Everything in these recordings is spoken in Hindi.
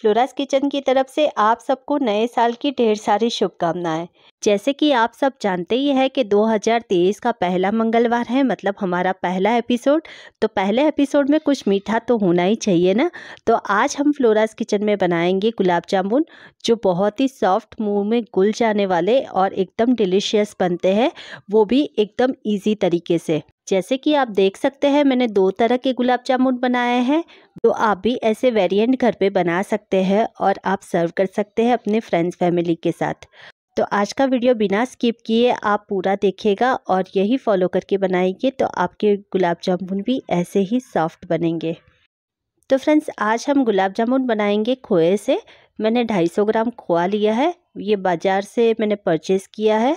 फ्लोरास किचन की तरफ से आप सबको नए साल की ढेर सारी शुभकामनाएं जैसे कि आप सब जानते ही है कि 2023 का पहला मंगलवार है मतलब हमारा पहला एपिसोड तो पहले एपिसोड में कुछ मीठा तो होना ही चाहिए ना तो आज हम फ्लोरास किचन में बनाएंगे गुलाब जामुन जो बहुत ही सॉफ्ट मुंह में गुल जाने वाले और एकदम डिलीशियस बनते हैं वो भी एकदम ईजी तरीके से जैसे कि आप देख सकते हैं मैंने दो तरह के गुलाब जामुन बनाए हैं तो आप भी ऐसे वेरिएंट घर पे बना सकते हैं और आप सर्व कर सकते हैं अपने फ्रेंड्स फैमिली के साथ तो आज का वीडियो बिना स्किप किए आप पूरा देखिएगा और यही फॉलो करके बनाएंगे तो आपके गुलाब जामुन भी ऐसे ही सॉफ्ट बनेंगे तो फ्रेंड्स आज हम गुलाब जामुन बनाएंगे खोए से मैंने 250 ग्राम खोआ लिया है ये बाज़ार से मैंने परचेज़ किया है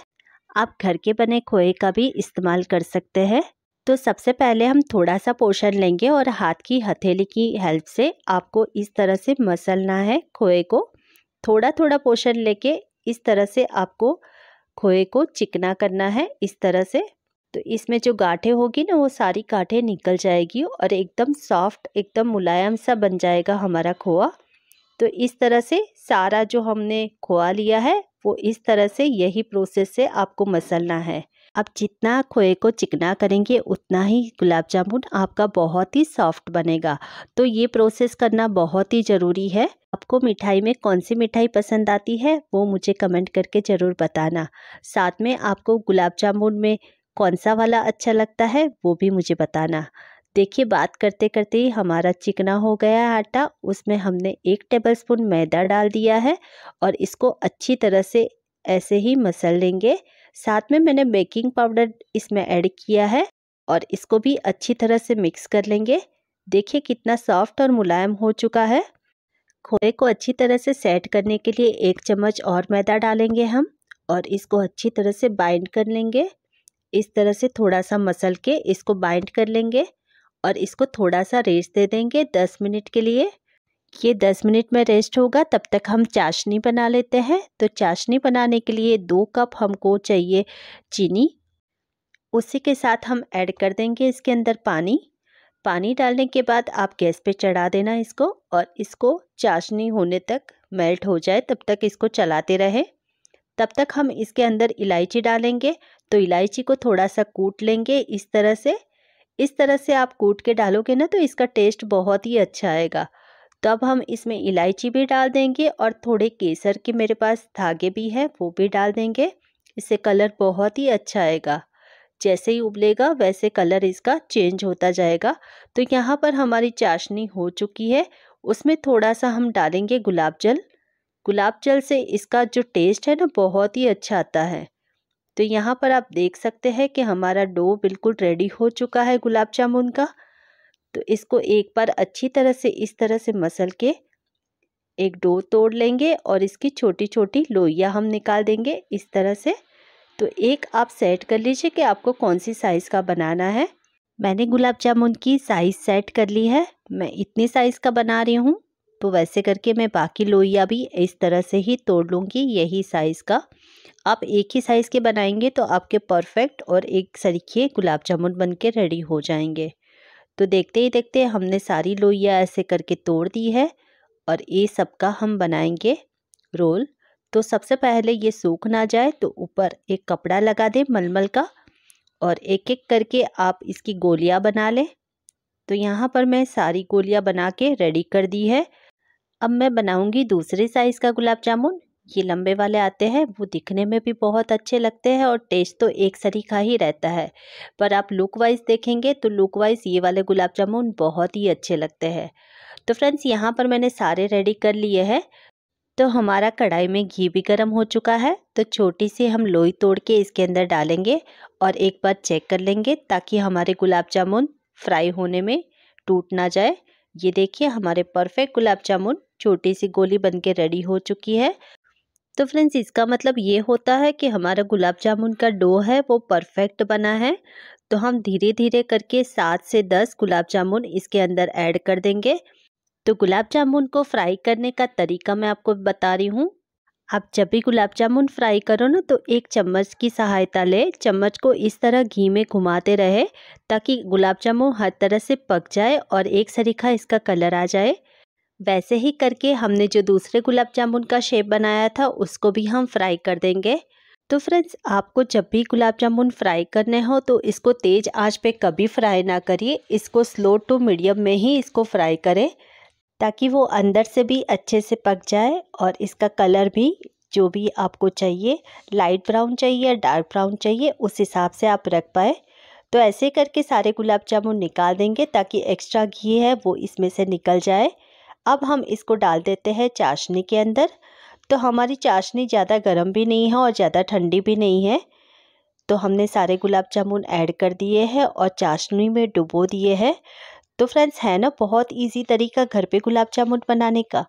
आप घर के बने खोए का भी इस्तेमाल कर सकते हैं तो सबसे पहले हम थोड़ा सा पोषण लेंगे और हाथ की हथेली की हेल्प से आपको इस तरह से मसलना है खोए को थोड़ा थोड़ा पोषण लेके इस तरह से आपको खोए को चिकना करना है इस तरह से तो इसमें जो गाठे होगी ना वो सारी गाठे निकल जाएगी और एकदम सॉफ्ट एकदम मुलायम सा बन जाएगा हमारा खोआ तो इस तरह से सारा जो हमने खोआ लिया है वो इस तरह से यही प्रोसेस से आपको मसलना है आप जितना खोए को चिकना करेंगे उतना ही गुलाब जामुन आपका बहुत ही सॉफ्ट बनेगा तो ये प्रोसेस करना बहुत ही ज़रूरी है आपको मिठाई में कौन सी मिठाई पसंद आती है वो मुझे कमेंट करके ज़रूर बताना साथ में आपको गुलाब जामुन में कौन सा वाला अच्छा लगता है वो भी मुझे बताना देखिए बात करते करते ही हमारा चिकना हो गया है आटा उसमें हमने एक टेबलस्पून मैदा डाल दिया है और इसको अच्छी तरह से ऐसे ही मसल लेंगे साथ में मैंने बेकिंग पाउडर इसमें ऐड किया है और इसको भी अच्छी तरह से मिक्स कर लेंगे देखिए कितना सॉफ्ट और मुलायम हो चुका है खोए को अच्छी तरह से सेट करने के लिए एक चम्मच और मैदा डालेंगे हम और इसको अच्छी तरह से बाइंड कर लेंगे इस तरह से थोड़ा सा मसल के इसको बाइंड कर लेंगे और इसको थोड़ा सा रेस्ट दे देंगे दस मिनट के लिए ये दस मिनट में रेस्ट होगा तब तक हम चाशनी बना लेते हैं तो चाशनी बनाने के लिए दो कप हमको चाहिए चीनी उसी के साथ हम ऐड कर देंगे इसके अंदर पानी पानी डालने के बाद आप गैस पे चढ़ा देना इसको और इसको चाशनी होने तक मेल्ट हो जाए तब तक इसको चलाते रहे तब तक हम इसके अंदर इलायची डालेंगे तो इलायची को थोड़ा सा कूट लेंगे इस तरह से इस तरह से आप कूट के डालोगे ना तो इसका टेस्ट बहुत ही अच्छा आएगा तो अब हम इसमें इलायची भी डाल देंगे और थोड़े केसर के मेरे पास धागे भी हैं वो भी डाल देंगे इससे कलर बहुत ही अच्छा आएगा जैसे ही उबलेगा वैसे कलर इसका चेंज होता जाएगा तो यहाँ पर हमारी चाशनी हो चुकी है उसमें थोड़ा सा हम डालेंगे गुलाब जल गुलाब जल से इसका जो टेस्ट है ना बहुत ही अच्छा आता है तो यहाँ पर आप देख सकते हैं कि हमारा डो बिल्कुल रेडी हो चुका है गुलाब जामुन का तो इसको एक बार अच्छी तरह से इस तरह से मसल के एक डो तोड़ लेंगे और इसकी छोटी छोटी लोइया हम निकाल देंगे इस तरह से तो एक आप सेट कर लीजिए कि आपको कौन सी साइज़ का बनाना है मैंने गुलाब जामुन की साइज़ सेट कर ली है मैं इतनी साइज़ का बना रही हूँ तो वैसे करके मैं बाकी लोइया भी इस तरह से ही तोड़ लूँगी यही साइज़ का आप एक ही साइज़ के बनाएंगे तो आपके परफेक्ट और एक सरीखे गुलाब जामुन बन के रेडी हो जाएंगे तो देखते ही देखते हमने सारी लोइया ऐसे करके तोड़ दी है और ये सब का हम बनाएंगे रोल तो सबसे पहले ये सूख ना जाए तो ऊपर एक कपड़ा लगा दें मलमल का और एक एक करके आप इसकी गोलियाँ बना लें तो यहाँ पर मैं सारी गोलियाँ बना के रेडी कर दी है अब मैं बनाऊँगी दूसरे साइज़ का गुलाब जामुन ये लंबे वाले आते हैं वो दिखने में भी बहुत अच्छे लगते हैं और टेस्ट तो एक सरीखा ही रहता है पर आप लुक वाइज देखेंगे तो लुक वाइज ये वाले गुलाब जामुन बहुत ही अच्छे लगते हैं तो फ्रेंड्स यहाँ पर मैंने सारे रेडी कर लिए हैं तो हमारा कढ़ाई में घी भी गर्म हो चुका है तो छोटी सी हम लोई तोड़ के इसके अंदर डालेंगे और एक बार चेक कर लेंगे ताकि हमारे गुलाब जामुन फ्राई होने में टूट ना जाए ये देखिए हमारे परफेक्ट गुलाब जामुन छोटी सी गोली बन के रेडी हो चुकी है तो फ्रेंड्स इसका मतलब ये होता है कि हमारा गुलाब जामुन का डो है वो परफेक्ट बना है तो हम धीरे धीरे करके सात से दस गुलाब जामुन इसके अंदर ऐड कर देंगे तो गुलाब जामुन को फ्राई करने का तरीका मैं आपको बता रही हूँ आप जब भी गुलाब जामुन फ्राई करो ना तो एक चम्मच की सहायता ले चम्मच को इस तरह घी में घुमाते रहे ताकि गुलाब जामुन हर तरह से पक जाए और एक सरीखा इसका कलर आ जाए वैसे ही करके हमने जो दूसरे गुलाब जामुन का शेप बनाया था उसको भी हम फ्राई कर देंगे तो फ्रेंड्स आपको जब भी गुलाब जामुन फ्राई करने हो तो इसको तेज़ आंच पे कभी फ्राई ना करिए इसको स्लो टू मीडियम में ही इसको फ्राई करें ताकि वो अंदर से भी अच्छे से पक जाए और इसका कलर भी जो भी आपको चाहिए लाइट ब्राउन चाहिए या डार्क ब्राउन चाहिए उस हिसाब से आप रख पाए तो ऐसे करके सारे गुलाब जामुन निकाल देंगे ताकि एक्स्ट्रा घी है वो इसमें से निकल जाए अब हम इसको डाल देते हैं चाशनी के अंदर तो हमारी चाशनी ज़्यादा गर्म भी नहीं है और ज़्यादा ठंडी भी नहीं है तो हमने सारे गुलाब जामुन ऐड कर दिए हैं और चाशनी में डुबो दिए हैं तो फ्रेंड्स है ना बहुत इजी तरीका घर पे गुलाब जामुन बनाने का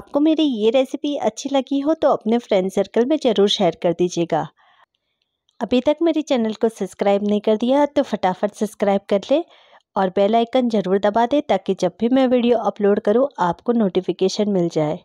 आपको मेरी ये रेसिपी अच्छी लगी हो तो अपने फ्रेंड सर्कल में ज़रूर शेयर कर दीजिएगा अभी तक मेरे चैनल को सब्सक्राइब नहीं कर दिया तो फटाफट सब्सक्राइब कर ले और बेल आइकन ज़रूर दबा दें ताकि जब भी मैं वीडियो अपलोड करूँ आपको नोटिफिकेशन मिल जाए